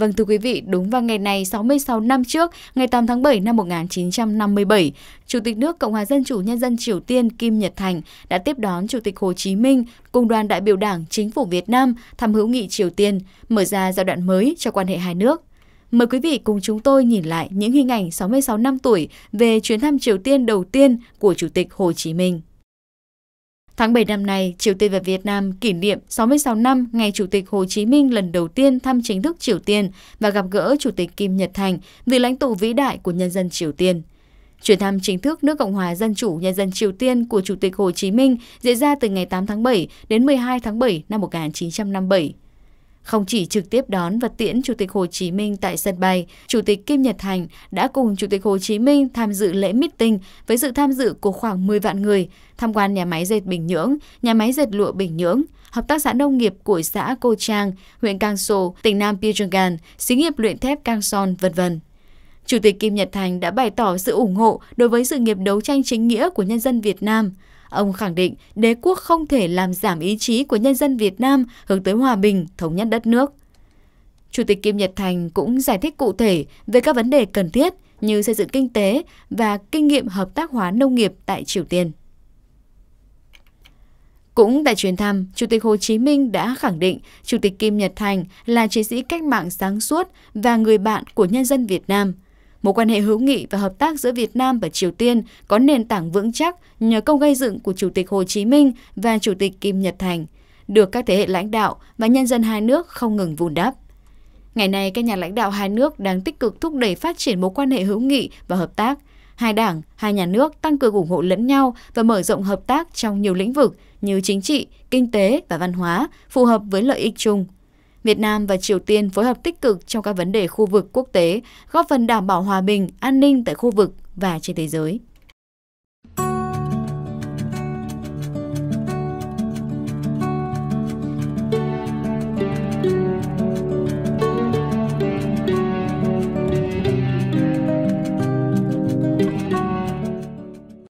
Vâng thưa quý vị, đúng vào ngày này 66 năm trước, ngày 8 tháng 7 năm 1957, Chủ tịch nước Cộng hòa Dân chủ Nhân dân Triều Tiên Kim Nhật Thành đã tiếp đón Chủ tịch Hồ Chí Minh cùng đoàn đại biểu Đảng Chính phủ Việt Nam thăm hữu nghị Triều Tiên, mở ra giai đoạn mới cho quan hệ hai nước. Mời quý vị cùng chúng tôi nhìn lại những hình ảnh 66 năm tuổi về chuyến thăm Triều Tiên đầu tiên của Chủ tịch Hồ Chí Minh. Tháng 7 năm nay, Triều Tiên và Việt Nam kỷ niệm 66 năm ngày Chủ tịch Hồ Chí Minh lần đầu tiên thăm chính thức Triều Tiên và gặp gỡ Chủ tịch Kim Nhật Thành, vị lãnh tụ vĩ đại của nhân dân Triều Tiên. Chuyến thăm chính thức nước Cộng hòa Dân chủ Nhân dân Triều Tiên của Chủ tịch Hồ Chí Minh diễn ra từ ngày 8 tháng 7 đến 12 tháng 7 năm 1957. Không chỉ trực tiếp đón và tiễn Chủ tịch Hồ Chí Minh tại sân bay, Chủ tịch Kim Nhật Thành đã cùng Chủ tịch Hồ Chí Minh tham dự lễ meeting với sự tham dự của khoảng 10 vạn người, tham quan nhà máy dệt Bình Nhưỡng, nhà máy dệt lụa Bình Nhưỡng, hợp tác xã nông nghiệp của xã Cô Trang, huyện Cang Sô, tỉnh Nam Pyongyang, xí nghiệp luyện thép Cang Son, v.v. Chủ tịch Kim Nhật Thành đã bày tỏ sự ủng hộ đối với sự nghiệp đấu tranh chính nghĩa của nhân dân Việt Nam. Ông khẳng định đế quốc không thể làm giảm ý chí của nhân dân Việt Nam hướng tới hòa bình, thống nhất đất nước. Chủ tịch Kim Nhật Thành cũng giải thích cụ thể về các vấn đề cần thiết như xây dựng kinh tế và kinh nghiệm hợp tác hóa nông nghiệp tại Triều Tiên. Cũng tại chuyến thăm, Chủ tịch Hồ Chí Minh đã khẳng định Chủ tịch Kim Nhật Thành là chiến sĩ cách mạng sáng suốt và người bạn của nhân dân Việt Nam – Mối quan hệ hữu nghị và hợp tác giữa Việt Nam và Triều Tiên có nền tảng vững chắc nhờ công gây dựng của Chủ tịch Hồ Chí Minh và Chủ tịch Kim Nhật Thành, được các thế hệ lãnh đạo và nhân dân hai nước không ngừng vun đắp. Ngày nay, các nhà lãnh đạo hai nước đang tích cực thúc đẩy phát triển mối quan hệ hữu nghị và hợp tác. Hai đảng, hai nhà nước tăng cường ủng hộ lẫn nhau và mở rộng hợp tác trong nhiều lĩnh vực như chính trị, kinh tế và văn hóa, phù hợp với lợi ích chung. Việt Nam và Triều Tiên phối hợp tích cực trong các vấn đề khu vực quốc tế, góp phần đảm bảo hòa bình, an ninh tại khu vực và trên thế giới.